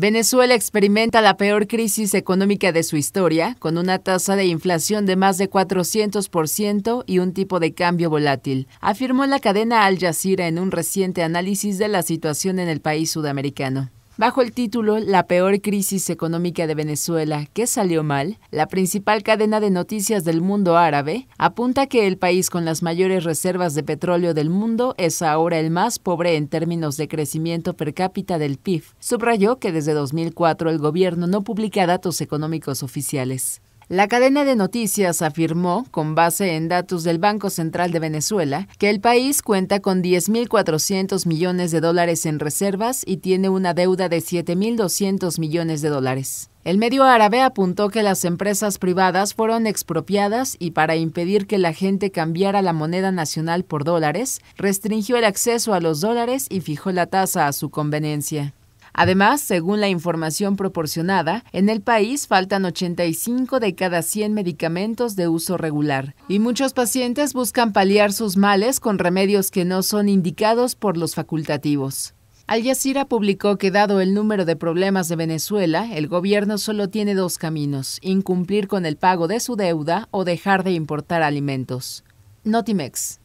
Venezuela experimenta la peor crisis económica de su historia, con una tasa de inflación de más de 400% y un tipo de cambio volátil, afirmó la cadena Al Jazeera en un reciente análisis de la situación en el país sudamericano. Bajo el título La peor crisis económica de Venezuela, que salió mal?, la principal cadena de noticias del mundo árabe apunta que el país con las mayores reservas de petróleo del mundo es ahora el más pobre en términos de crecimiento per cápita del PIB. Subrayó que desde 2004 el gobierno no publica datos económicos oficiales. La cadena de noticias afirmó, con base en datos del Banco Central de Venezuela, que el país cuenta con 10.400 millones de dólares en reservas y tiene una deuda de 7.200 millones de dólares. El medio árabe apuntó que las empresas privadas fueron expropiadas y para impedir que la gente cambiara la moneda nacional por dólares, restringió el acceso a los dólares y fijó la tasa a su conveniencia. Además, según la información proporcionada, en el país faltan 85 de cada 100 medicamentos de uso regular y muchos pacientes buscan paliar sus males con remedios que no son indicados por los facultativos. Al Jazeera publicó que dado el número de problemas de Venezuela, el gobierno solo tiene dos caminos, incumplir con el pago de su deuda o dejar de importar alimentos. Notimex.